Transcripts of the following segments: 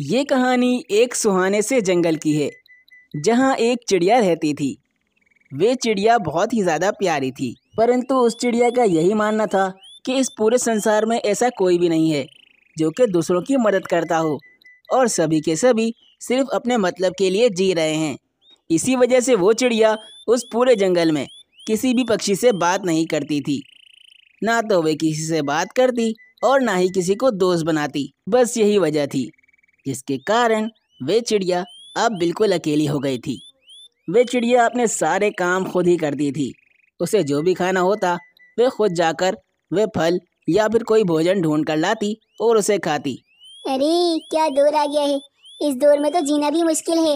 ये कहानी एक सुहाने से जंगल की है जहाँ एक चिड़िया रहती थी वे चिड़िया बहुत ही ज़्यादा प्यारी थी परंतु उस चिड़िया का यही मानना था कि इस पूरे संसार में ऐसा कोई भी नहीं है जो कि दूसरों की मदद करता हो और सभी के सभी सिर्फ अपने मतलब के लिए जी रहे हैं इसी वजह से वो चिड़िया उस पूरे जंगल में किसी भी पक्षी से बात नहीं करती थी ना तो वे किसी से बात करती और ना ही किसी को दोस्त बनाती बस यही वजह थी जिसके कारण वे चिड़िया अब बिल्कुल अकेली हो गई थी वे चिड़िया अपने सारे काम खुद ही करती थी उसे जो भी खाना होता वे खुद जाकर वे फल या फिर कोई भोजन ढूंढ कर लाती और उसे खाती अरे क्या दौर आ गया है इस दौर में तो जीना भी मुश्किल है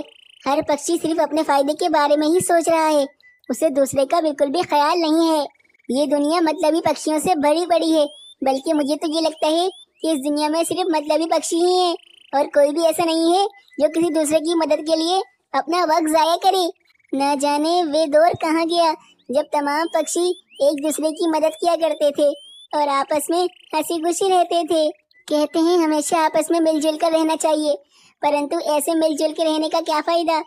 हर पक्षी सिर्फ अपने फायदे के बारे में ही सोच रहा है उसे दूसरे का बिल्कुल भी ख्याल नहीं है ये दुनिया मतलबी पक्षियों से भरी पड़ी है बल्कि मुझे तो ये लगता है कि इस दुनिया में सिर्फ मतलबी पक्षी ही हैं और कोई भी ऐसा नहीं है जो किसी दूसरे की मदद के लिए अपना वक्त जाया करे न जाने वे दौर कहाँ गया जब तमाम पक्षी एक दूसरे की मदद किया करते थे और आपस में हंसी खुशी रहते थे कहते हैं हमेशा आपस में मिलजुल कर रहना चाहिए परंतु ऐसे मिलजुल के रहने का क्या फ़ायदा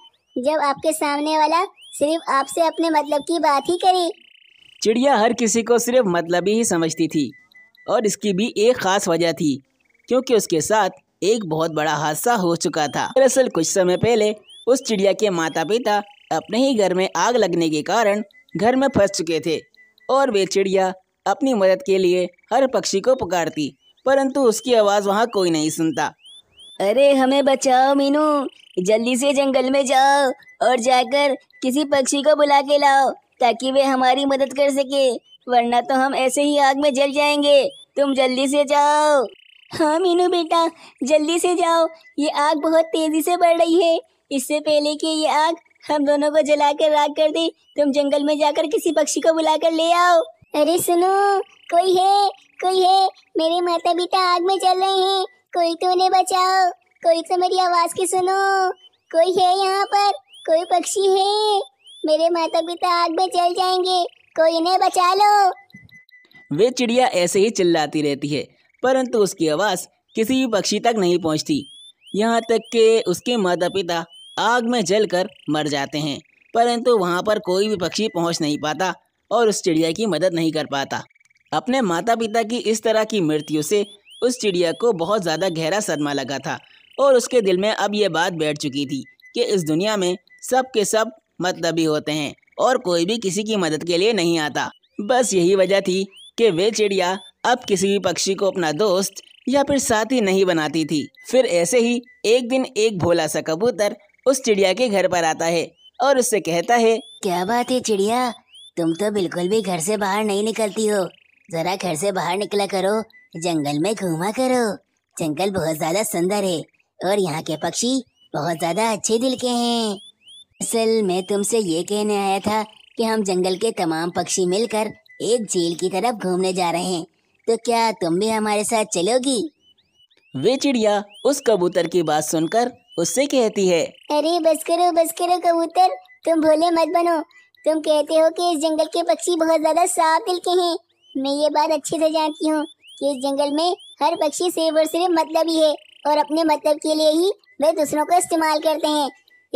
जब आपके सामने वाला सिर्फ आपसे अपने मतलब की बात ही करे चिड़िया हर किसी को सिर्फ मतलब ही समझती थी और इसकी भी एक ख़ास वजह थी क्योंकि उसके साथ एक बहुत बड़ा हादसा हो चुका था दरअसल कुछ समय पहले उस चिड़िया के माता पिता अपने ही घर में आग लगने के कारण घर में फंस चुके थे और वे चिड़िया अपनी मदद के लिए हर पक्षी को पुकारती परंतु उसकी आवाज़ वहाँ कोई नहीं सुनता अरे हमें बचाओ मीनू जल्दी से जंगल में जाओ और जाकर किसी पक्षी को बुला के लाओ ताकि वे हमारी मदद कर सके वरना तो हम ऐसे ही आग में जल जाएंगे तुम जल्दी से जाओ हाँ मीनू बेटा जल्दी से जाओ ये आग बहुत तेज़ी से बढ़ रही है इससे पहले कि ये आग हम दोनों को जलाकर राख कर दे तुम जंगल में जाकर किसी पक्षी को बुलाकर ले आओ अरे सुनो कोई है कोई है मेरे माता पिता आग में जल रहे हैं कोई तो उन्हें बचाओ कोई तो मेरी आवाज़ की सुनो कोई है यहाँ पर कोई पक्षी है मेरे माता पिता आग में जल जाएंगे कोई इन्हें बचा लो वे चिड़िया ऐसे ही चिल्लाती रहती है परंतु उसकी आवाज़ किसी भी पक्षी तक नहीं पहुंचती यहाँ तक कि उसके माता पिता आग में जलकर मर जाते हैं परंतु वहाँ पर कोई भी पक्षी पहुँच नहीं पाता और उस चिड़िया की मदद नहीं कर पाता अपने माता पिता की इस तरह की मृत्यु से उस चिड़िया को बहुत ज़्यादा गहरा सदमा लगा था और उसके दिल में अब ये बात बैठ चुकी थी कि इस दुनिया में सब के सब मतलबी होते हैं और कोई भी किसी की मदद के लिए नहीं आता बस यही वजह थी कि वे चिड़िया अब किसी भी पक्षी को अपना दोस्त या फिर साथी नहीं बनाती थी फिर ऐसे ही एक दिन एक भोला सा कबूतर उस चिड़िया के घर पर आता है और उससे कहता है क्या बात है चिड़िया तुम तो बिल्कुल भी घर से बाहर नहीं निकलती हो जरा घर से बाहर निकला करो जंगल में घूमा करो जंगल बहुत ज्यादा सुंदर है और यहाँ के पक्षी बहुत ज्यादा अच्छे दिल के हैं असल मैं तुमसे ये कहने आया था कि हम जंगल के तमाम पक्षी मिलकर एक झील की तरफ घूमने जा रहे हैं तो क्या तुम भी हमारे साथ चलोगी वे चिड़िया उस कबूतर की बात सुनकर उससे कहती है अरे बस करो बस करो कबूतर तुम भोले मत बनो तुम कहते हो कि इस जंगल के पक्षी बहुत ज्यादा साफ दिल के हैं मैं ये बात अच्छे से जानती हूँ कि इस जंगल में हर पक्षी सिर्फ और सिर्फ मतलब ही है और अपने मतलब के लिए ही वे दूसरों को इस्तेमाल करते हैं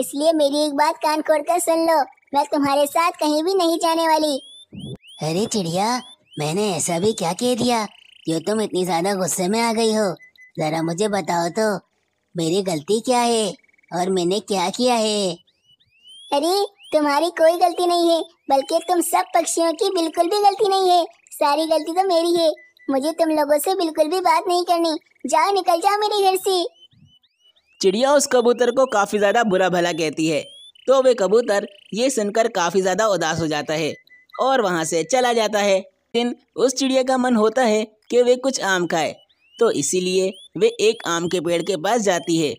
इसलिए मेरी एक बात कान खोड़ कर सुन लो मैं तुम्हारे साथ कहीं भी नहीं जाने वाली अरे चिड़िया मैंने ऐसा भी क्या कह दिया क्यों तुम इतनी ज्यादा गुस्से में आ गई हो जरा मुझे बताओ तो मेरी गलती क्या है और मैंने क्या किया है अरे तुम्हारी कोई गलती नहीं है बल्कि तुम सब पक्षियों की बिल्कुल भी गलती नहीं है सारी गलती तो मेरी है मुझे तुम लोगों से बिल्कुल भी बात नहीं करनी जाओ निकल जाओ मेरे घर से चिड़िया उस कबूतर को काफ़ी ज़्यादा बुरा भला कहती है तो वे कबूतर ये सुनकर काफ़ी ज़्यादा उदास हो जाता है और वहाँ से चला जाता है दिन उस चिड़िया का मन होता है कि वे कुछ आम खाए तो इसीलिए वे एक आम के पेड़ के पास जाती है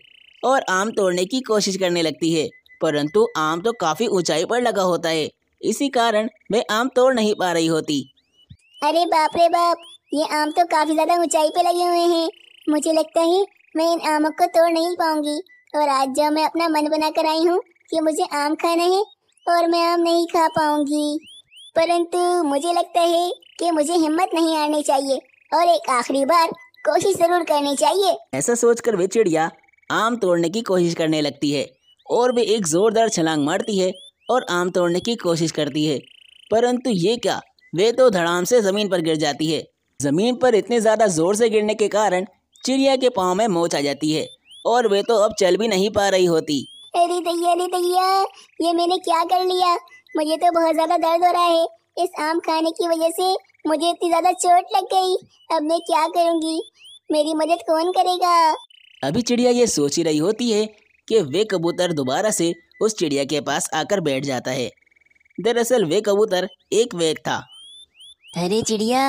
और आम तोड़ने की कोशिश करने लगती है परंतु आम तो काफ़ी ऊंचाई पर लगा होता है इसी कारण वे आम तोड़ नहीं पा रही होती अरे बाप रे बाप ये आम तो काफ़ी ज़्यादा ऊंचाई पर लगे हुए हैं मुझे लगता है मैं इन आमों को तोड़ नहीं पाऊंगी और आज जब मैं अपना मन बना कर आई हूँ कि मुझे आम खाना है और मैं आम नहीं खा पाऊंगी परंतु मुझे लगता है कि मुझे हिम्मत नहीं आनी चाहिए और एक आखिरी बार कोशिश जरूर करनी चाहिए ऐसा सोचकर वे चिड़िया आम तोड़ने की कोशिश करने लगती है और वे एक जोरदार छलांग मारती है और आम तोड़ने की कोशिश करती है परंतु ये क्या वे तो धड़ाम से ज़मीन पर गिर जाती है ज़मीन पर इतने ज़्यादा ज़ोर से गिरने के कारण चिड़िया के पाँव में मोच आ जाती है और वे तो अब चल भी नहीं पा रही होती अरे दैया अरे दैया ये मैंने क्या कर लिया मुझे तो बहुत ज़्यादा दर्द हो रहा है इस आम खाने की वजह से मुझे इतनी ज़्यादा चोट लग गई अब मैं क्या करूँगी मेरी मदद कौन करेगा अभी चिड़िया ये सोच ही रही होती है कि वे कबूतर दोबारा से उस चिड़िया के पास आकर बैठ जाता है दरअसल वे कबूतर एक वेग था अरे चिड़िया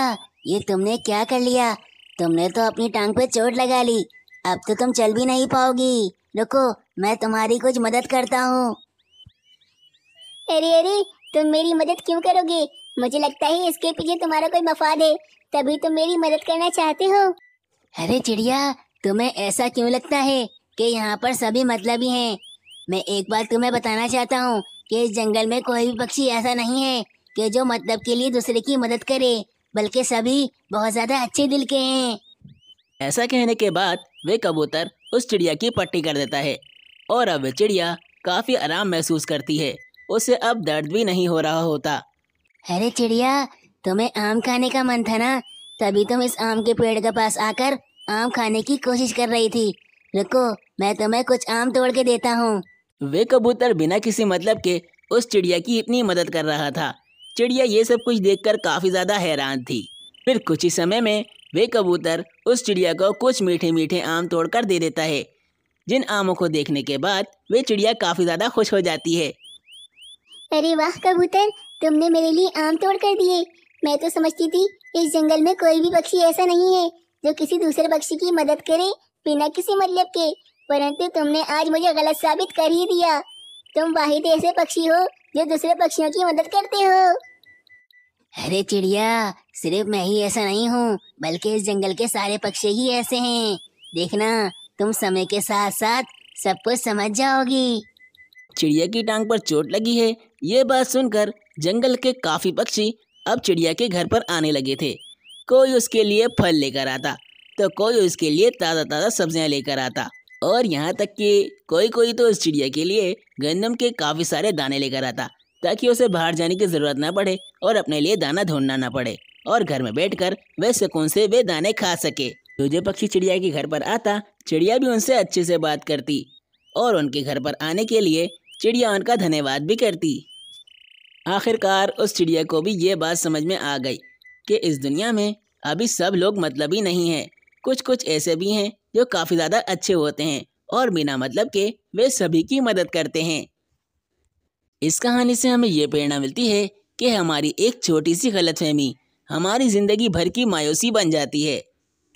ये तुमने क्या कर लिया तुमने तो अपनी टांग पे चोट लगा ली अब तो तुम चल भी नहीं पाओगी रुको मैं तुम्हारी कुछ मदद करता हूँ अरे अरे तुम मेरी मदद क्यों करोगे मुझे लगता है इसके पीछे तुम्हारा कोई मफाद है तभी तुम मेरी मदद करना चाहते हो अरे चिड़िया तुम्हें ऐसा क्यों लगता है कि यहाँ पर सभी मतलबी हैं मैं एक बात तुम्हें बताना चाहता हूँ कि इस जंगल में कोई भी पक्षी ऐसा नहीं है कि जो मतलब के लिए दूसरे की मदद करे बल्कि सभी बहुत ज्यादा अच्छे दिल के हैं ऐसा कहने के बाद वे कबूतर उस चिड़िया की पट्टी कर देता है और अब चिड़िया काफी आराम महसूस करती है उसे अब दर्द भी नहीं हो रहा होता अरे चिड़िया तुम्हें आम खाने का मन था ना तभी तुम इस आम के पेड़ के पास आकर आम खाने की कोशिश कर रही थी रुको मैं तुम्हें कुछ आम तोड़ के देता हूँ वे कबूतर बिना किसी मतलब के उस चिड़िया की इतनी मदद कर रहा था चिड़िया ये सब कुछ देखकर काफ़ी ज़्यादा हैरान थी फिर कुछ ही समय में वे कबूतर उस चिड़िया को कुछ मीठे मीठे आम तोड़कर दे देता है जिन आमों को देखने के बाद वे चिड़िया काफ़ी ज़्यादा खुश हो जाती है अरे वाह कबूतर तुमने मेरे लिए आम तोड़ कर दिए मैं तो समझती थी इस जंगल में कोई भी पक्षी ऐसा नहीं है जो किसी दूसरे पक्षी की मदद करे बिना किसी मतलब के परंतु तुमने आज मुझे गलत साबित कर ही दिया तुम वाहिद ऐसे पक्षी हो जो दूसरे पक्षियों की मदद करते हो अरे चिड़िया सिर्फ मैं ही ऐसा नहीं हूँ बल्कि इस जंगल के सारे पक्षी ही ऐसे हैं देखना तुम समय के साथ साथ सब कुछ समझ जाओगी चिड़िया की टांग पर चोट लगी है ये बात सुनकर जंगल के काफ़ी पक्षी अब चिड़िया के घर पर आने लगे थे कोई उसके लिए फल लेकर आता तो कोई उसके लिए ताज़ा ताज़ा सब्जियां लेकर आता और यहाँ तक कि कोई कोई तो उस चिड़िया के लिए गंदम के काफ़ी सारे दाने लेकर आता ताकि उसे बाहर जाने की ज़रूरत न पड़े और अपने लिए दाना ढूंढना न पड़े और घर में बैठकर वे सुकून से वे दाने खा सके जो जो पक्षी चिड़िया के घर पर आता चिड़िया भी उनसे अच्छे से बात करती और उनके घर पर आने के लिए चिड़िया उनका धन्यवाद भी करती आखिरकार उस चिड़िया को भी ये बात समझ में आ गई कि इस दुनिया में अभी सब लोग मतलबी नहीं हैं कुछ कुछ ऐसे भी हैं जो काफ़ी ज़्यादा अच्छे होते हैं और बिना मतलब के वे सभी की मदद करते हैं इस कहानी से हमें ये प्रेरणा मिलती है कि हमारी एक छोटी सी गलतफहमी हमारी ज़िंदगी भर की मायूसी बन जाती है